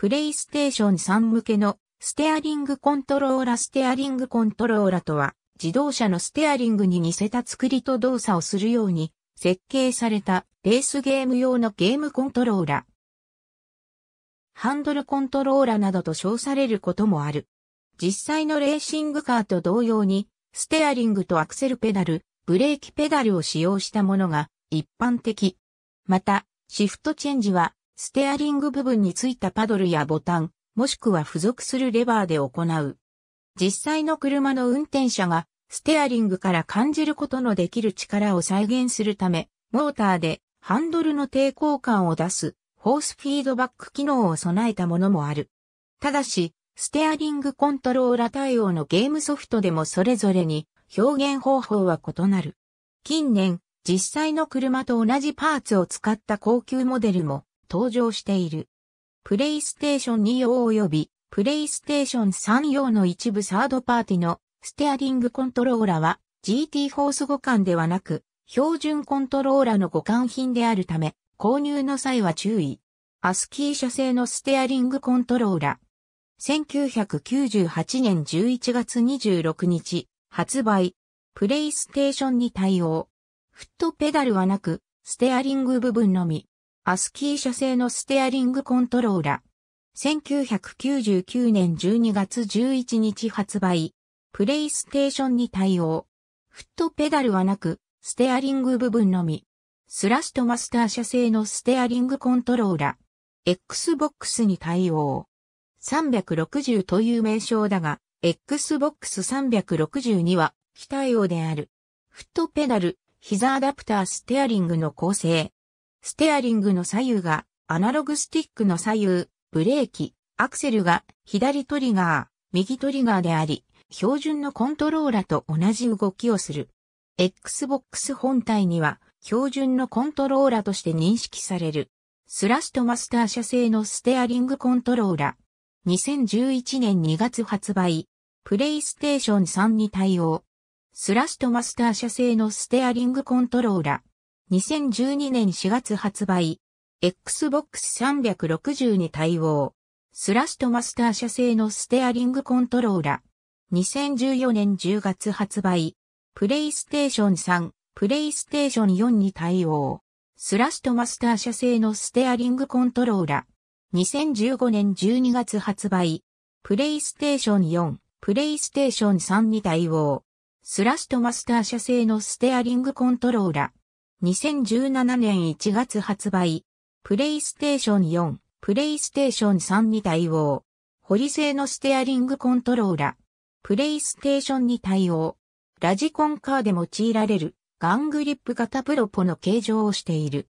プレイステーション3向けのステアリングコントローラステアリングコントローラとは自動車のステアリングに似せた作りと動作をするように設計されたレースゲーム用のゲームコントローラ。ハンドルコントローラなどと称されることもある。実際のレーシングカーと同様にステアリングとアクセルペダル、ブレーキペダルを使用したものが一般的。また、シフトチェンジはステアリング部分についたパドルやボタン、もしくは付属するレバーで行う。実際の車の運転者がステアリングから感じることのできる力を再現するため、モーターでハンドルの抵抗感を出すホースフィードバック機能を備えたものもある。ただし、ステアリングコントローラ対応のゲームソフトでもそれぞれに表現方法は異なる。近年、実際の車と同じパーツを使った高級モデルも登場している。プレイステーション2用及びプレイステーション3用の一部サードパーティのステアリングコントローラは GT フォース互換ではなく標準コントローラの互換品であるため購入の際は注意。アスキー社製のステアリングコントローラ1998年11月26日発売。プレイステーションに対応。フットペダルはなく、ステアリング部分のみ。アスキー社製のステアリングコントローラ。1999年12月11日発売。プレイステーションに対応。フットペダルはなく、ステアリング部分のみ。スラストマスター社製のステアリングコントローラ。Xbox に対応。360という名称だが、Xbox 362は非対応である。フットペダル、膝アダプターステアリングの構成。ステアリングの左右がアナログスティックの左右、ブレーキ、アクセルが左トリガー、右トリガーであり、標準のコントローラと同じ動きをする。Xbox 本体には標準のコントローラとして認識される。スラストマスター社製のステアリングコントローラ。2011年2月発売。プレイステーション3に対応。スラストマスター社製のステアリングコントローラ。2012年4月発売。Xbox 360に対応。スラストマスター社製のステアリングコントローラ。2014年10月発売。プレイステーション3、プレイステーション4に対応。スラストマスター社製のステアリングコントローラ。2015年12月発売。プレイステーション4、プレイステーション3に対応。スラストマスター社製のステアリングコントローラ。2017年1月発売、プレイステーション4、プレイステーション3に対応、ホリ製のステアリングコントローラ、プレイステーションに対応、ラジコンカーで用いられるガングリップ型プロポの形状をしている。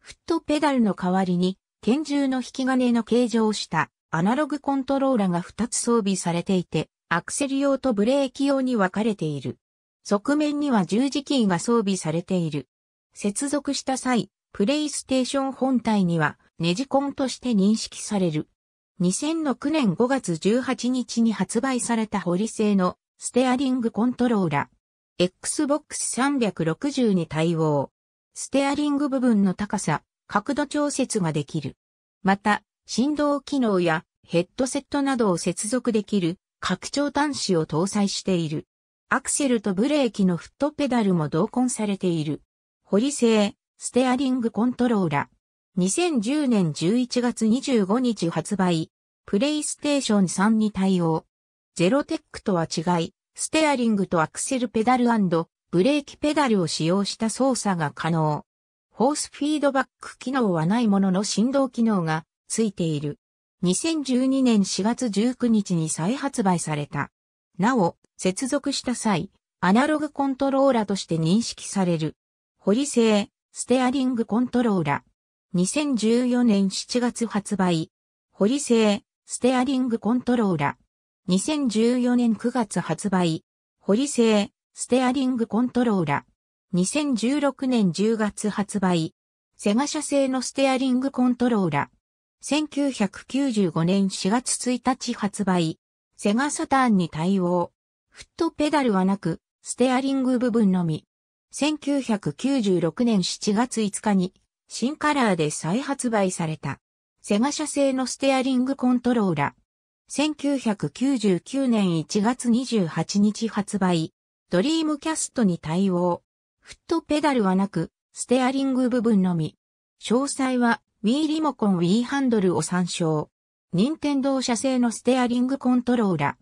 フットペダルの代わりに拳銃の引き金の形状をしたアナログコントローラが2つ装備されていて、アクセル用とブレーキ用に分かれている。側面には十字キーが装備されている。接続した際、プレイステーション本体にはネジコンとして認識される。2006年5月18日に発売されたホリ製のステアリングコントローラ。Xbox 360に対応。ステアリング部分の高さ、角度調節ができる。また、振動機能やヘッドセットなどを接続できる拡張端子を搭載している。アクセルとブレーキのフットペダルも同梱されている。リ製、ステアリングコントローラ。2010年11月25日発売。プレイステーション3に対応。ゼロテックとは違い、ステアリングとアクセルペダルブレーキペダルを使用した操作が可能。ホースフィードバック機能はないものの振動機能がついている。2012年4月19日に再発売された。なお、接続した際、アナログコントローラとして認識される。ホセ製、ステアリングコントローラ。2014年7月発売。ホセ製、ステアリングコントローラ。2014年9月発売。ホセ製、ステアリングコントローラ。2016年10月発売。セガ社製のステアリングコントローラ。1995年4月1日発売。セガサターンに対応。フットペダルはなく、ステアリング部分のみ。1996年7月5日に新カラーで再発売された。セガ社製のステアリングコントローラ。1999年1月28日発売。ドリームキャストに対応。フットペダルはなく、ステアリング部分のみ。詳細は Wii リモコン Wii ハンドルを参照。任天堂社製のステアリングコントローラ。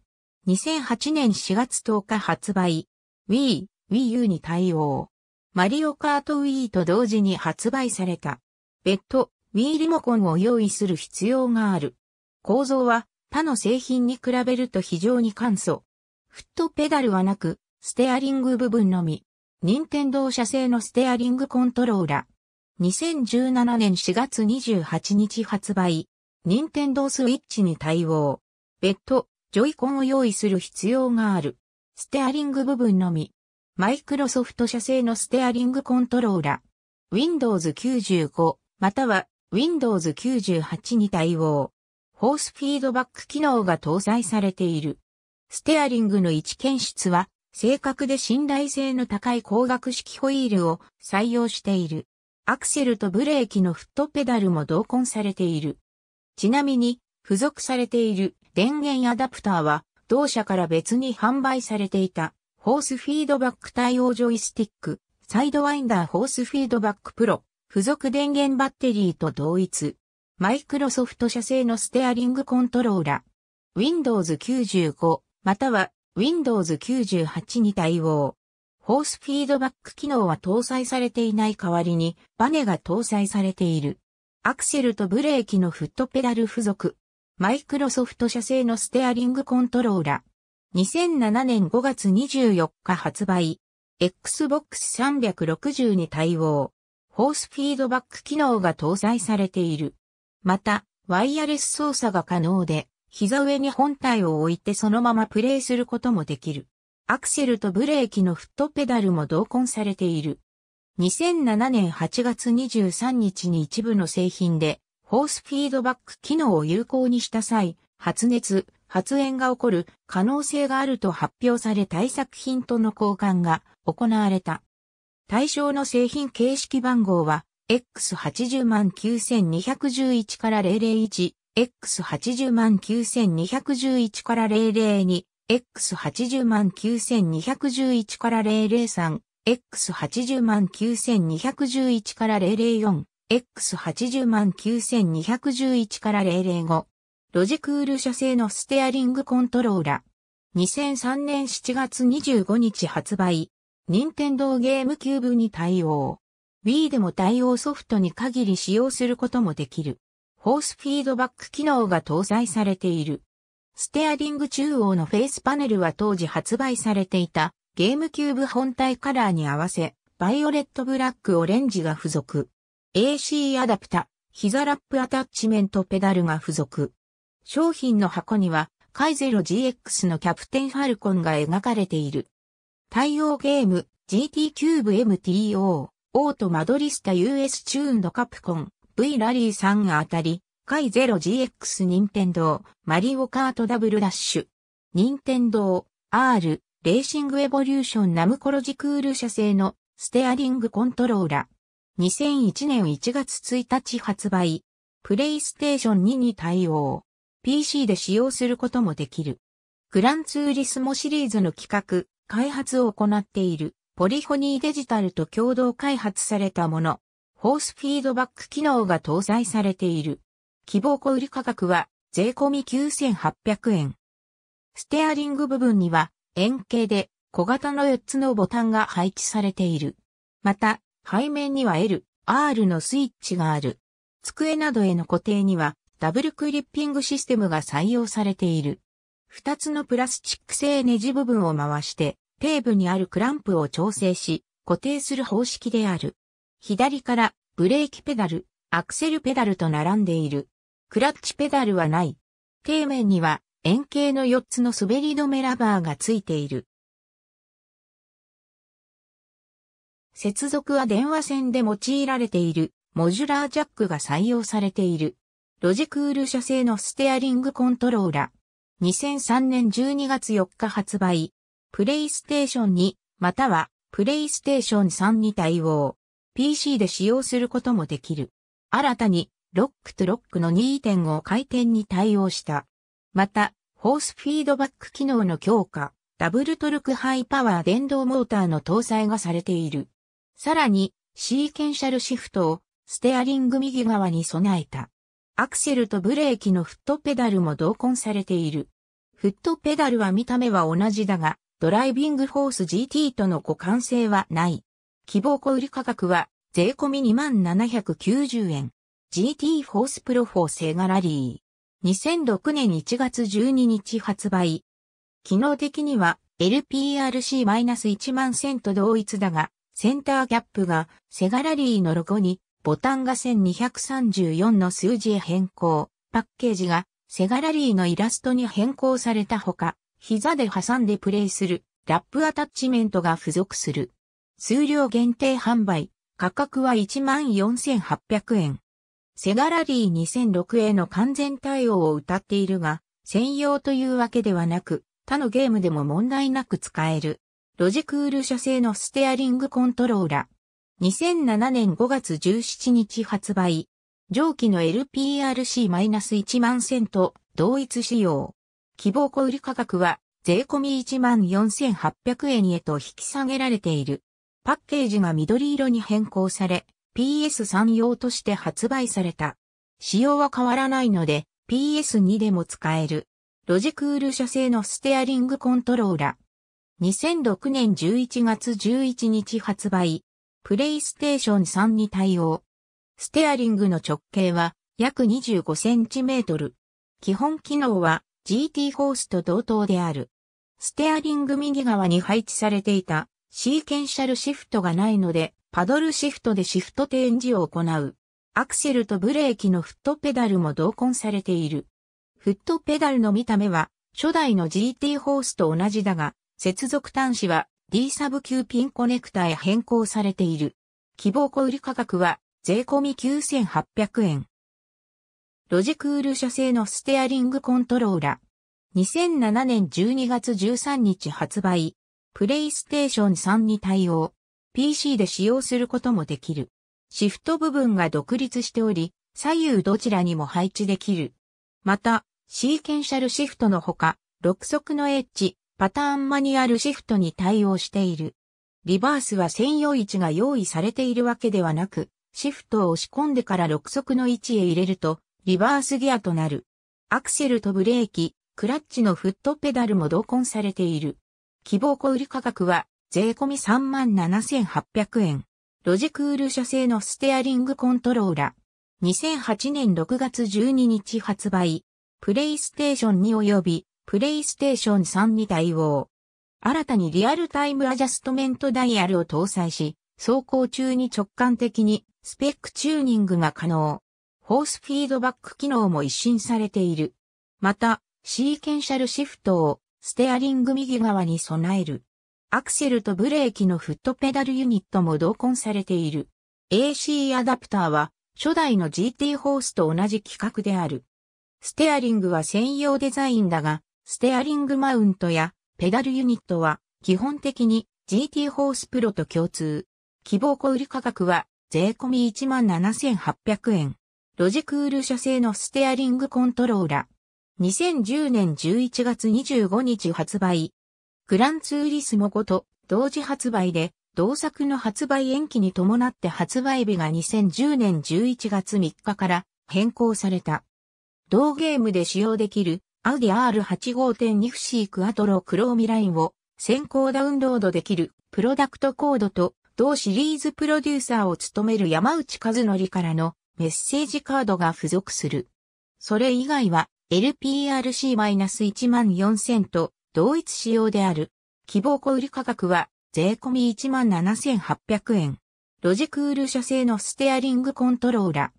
2008年4月10日発売。Wii Wii U に対応。マリオカート Wii と同時に発売された。別途、Wii リモコンを用意する必要がある。構造は他の製品に比べると非常に簡素。フットペダルはなく、ステアリング部分のみ。任天堂社製のステアリングコントローラー。2017年4月28日発売。任天堂スイッチに対応。別途、ジョイコンを用意する必要がある。ステアリング部分のみ。マイクロソフト社製のステアリングコントローラ。Windows 95または Windows 98に対応。ホースフィードバック機能が搭載されている。ステアリングの位置検出は、正確で信頼性の高い光学式ホイールを採用している。アクセルとブレーキのフットペダルも同梱されている。ちなみに、付属されている電源アダプターは、同社から別に販売されていた。ホースフィードバック対応ジョイスティック、サイドワインダーホースフィードバックプロ、付属電源バッテリーと同一。マイクロソフト社製のステアリングコントローラ。Windows 95、または Windows 98に対応。ホースフィードバック機能は搭載されていない代わりに、バネが搭載されている。アクセルとブレーキのフットペダル付属。マイクロソフト社製のステアリングコントローラ。2007年5月24日発売。Xbox 360に対応。フォースフィードバック機能が搭載されている。また、ワイヤレス操作が可能で、膝上に本体を置いてそのままプレイすることもできる。アクセルとブレーキのフットペダルも同梱されている。2007年8月23日に一部の製品で、ホースフィードバック機能を有効にした際、発熱、発煙が起こる可能性があると発表され対策品との交換が行われた。対象の製品形式番号は X80921 1から001、X80921 1から002、X89211 0から003、X89211 0から004、X89211 0から005、ロジクール社製のステアリングコントローラ。2003年7月25日発売。任天堂ゲームキューブに対応。Wii でも対応ソフトに限り使用することもできる。ホースフィードバック機能が搭載されている。ステアリング中央のフェイスパネルは当時発売されていたゲームキューブ本体カラーに合わせ、バイオレットブラックオレンジが付属。AC アダプタ、膝ラップアタッチメントペダルが付属。商品の箱には、カイゼロ GX のキャプテンファルコンが描かれている。対応ゲーム、GT キューブ MTO、オートマドリスタ US チューンドカプコン、V ラリーさんが当たり、カイゼロ GX ニンテンドー、マリオカートダブルダッシュ、ニンテンドー、R、レーシングエボリューションナムコロジクール社製のステアリングコントローラ。2001年1月1日発売。プレイステーション2に対応。PC で使用することもできる。グランツーリスモシリーズの企画、開発を行っているポリフォニーデジタルと共同開発されたもの。ホースフィードバック機能が搭載されている。希望小売価格は税込9800円。ステアリング部分には円形で小型の4つのボタンが配置されている。また、背面には L、R のスイッチがある。机などへの固定にはダブルクリッピングシステムが採用されている。二つのプラスチック製ネジ部分を回して、底部にあるクランプを調整し、固定する方式である。左からブレーキペダル、アクセルペダルと並んでいる。クラッチペダルはない。底面には円形の4つの滑り止めラバーがついている。接続は電話線で用いられているモジュラージャックが採用されている。ロジクール社製のステアリングコントローラ。2003年12月4日発売。プレイステーション2、またはプレイステーション3に対応。PC で使用することもできる。新たに、ロックとロックの2.5回転に対応した。また、ホースフィードバック機能の強化、ダブルトルクハイパワー電動モーターの搭載がされている。さらに、シーケンシャルシフトをステアリング右側に備えた。アクセルとブレーキのフットペダルも同梱されている。フットペダルは見た目は同じだが、ドライビングフォース GT との互換性はない。希望小売価格は税込2790円。GT フォースプロフォーセガラリー。2006年1月12日発売。機能的には LPRC-11000 と同一だが、センターキャップがセガラリーのロゴにボタンが1234の数字へ変更、パッケージがセガラリーのイラストに変更されたほか、膝で挟んでプレイするラップアタッチメントが付属する。数量限定販売、価格は14,800円。セガラリー2006への完全対応を謳っているが、専用というわけではなく、他のゲームでも問題なく使える。ロジクール社製のステアリングコントローラ。ー。2007年5月17日発売。上記の LPRC-1 万1000と同一仕様。希望小売価格は税込14,800円へと引き下げられている。パッケージが緑色に変更され、PS3 用として発売された。仕様は変わらないので、PS2 でも使える。ロジクール社製のステアリングコントローラ。2006年11月11日発売。プレイステーション3に対応。ステアリングの直径は約 25cm。基本機能は GT ホースと同等である。ステアリング右側に配置されていたシーケンシャルシフトがないので、パドルシフトでシフト展示を行う。アクセルとブレーキのフットペダルも同梱されている。フットペダルの見た目は初代の GT ホースと同じだが、接続端子は D サブ級ピンコネクタへ変更されている。希望小売価格は税込9800円。ロジクール社製のステアリングコントローラ。2007年12月13日発売。プレイステーション3に対応。PC で使用することもできる。シフト部分が独立しており、左右どちらにも配置できる。また、シーケンシャルシフトのほか、6速のエッジ、パターンマニュアルシフトに対応している。リバースは専用位置が用意されているわけではなく、シフトを押し込んでから6速の位置へ入れると、リバースギアとなる。アクセルとブレーキ、クラッチのフットペダルも同梱されている。希望小売価格は、税込み37,800円。ロジクール社製のステアリングコントローラ。2008年6月12日発売。プレイステーションに及び、プレイステーション3に対応。新たにリアルタイムアジャストメントダイヤルを搭載し、走行中に直感的にスペックチューニングが可能。ホースフィードバック機能も一新されている。また、シーケンシャルシフトをステアリング右側に備える。アクセルとブレーキのフットペダルユニットも同梱されている。AC アダプターは初代の GT ホースと同じ規格である。ステアリングは専用デザインだが、ステアリングマウントやペダルユニットは基本的に GT ホースプロと共通。希望小売価格は税込17,800円。ロジクール社製のステアリングコントローラ。2010年11月25日発売。グランツーリスモ5と同時発売で、同作の発売延期に伴って発売日が2010年11月3日から変更された。同ゲームで使用できるアウディ R85.2 フシークアトロクローミラインを先行ダウンロードできるプロダクトコードと同シリーズプロデューサーを務める山内和則からのメッセージカードが付属する。それ以外は LPRC-14000 と同一仕様である。希望小売価格は税込17,800円。ロジクール社製のステアリングコントローラ。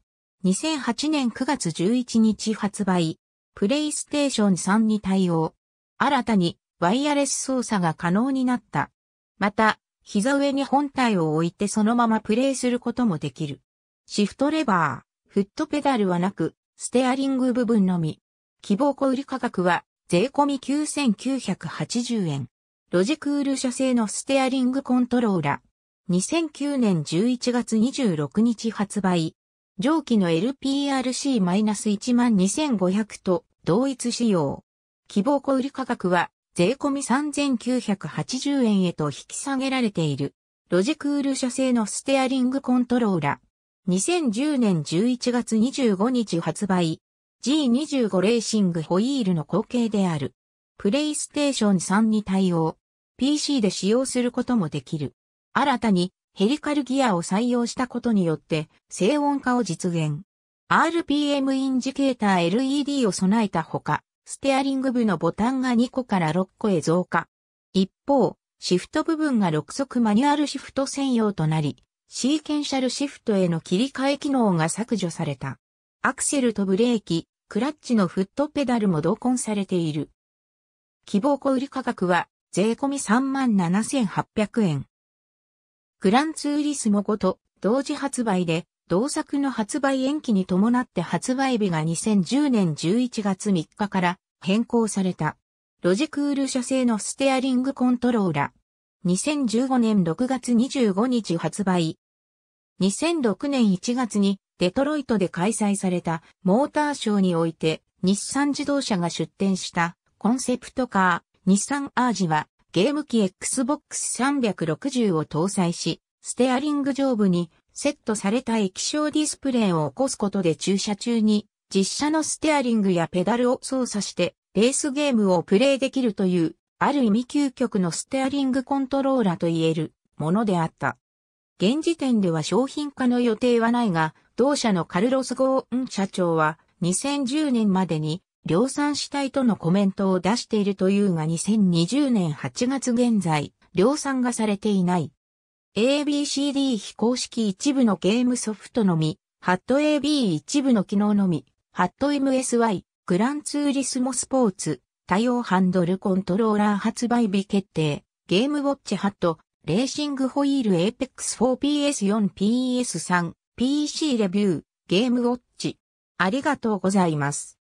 2008年9月11日発売。プレイステーション3に対応。新たにワイヤレス操作が可能になった。また、膝上に本体を置いてそのままプレイすることもできる。シフトレバー、フットペダルはなく、ステアリング部分のみ。希望小売価格は税込9980円。ロジクール社製のステアリングコントローラ。2009年11月26日発売。上記の LPRC-12500 と同一仕様。希望小売価格は税込み3980円へと引き下げられている。ロジクール社製のステアリングコントローラ。2010年11月25日発売。G25 レーシングホイールの後継である。プレイステーション3に対応。PC で使用することもできる。新たにヘリカルギアを採用したことによって静音化を実現。RPM インジケーター LED を備えたほか、ステアリング部のボタンが2個から6個へ増加。一方、シフト部分が6速マニュアルシフト専用となり、シーケンシャルシフトへの切り替え機能が削除された。アクセルとブレーキ、クラッチのフットペダルも同梱されている。希望小売価格は税込み37,800円。グランツーリスモ5と同時発売で、同作の発売延期に伴って発売日が2010年11月3日から変更された。ロジクール社製のステアリングコントローラ。2015年6月25日発売。2006年1月にデトロイトで開催されたモーターショーにおいて日産自動車が出展したコンセプトカー、日産アージはゲーム機 Xbox 360を搭載し、ステアリング上部にセットされた液晶ディスプレイを起こすことで駐車中に実車のステアリングやペダルを操作してレースゲームをプレイできるというある意味究極のステアリングコントローラと言えるものであった。現時点では商品化の予定はないが、同社のカルロス・ゴーン社長は2010年までに量産したいとのコメントを出しているというが2020年8月現在、量産がされていない。ABCD 非公式一部のゲームソフトのみ、ハット AB 一部の機能のみ、ハット MSY、グランツーリスモスポーツ、多様ハンドルコントローラー発売日決定、ゲームウォッチハット、レーシングホイール APEX4PS4PS3、PC レビュー、ゲームウォッチ。ありがとうございます。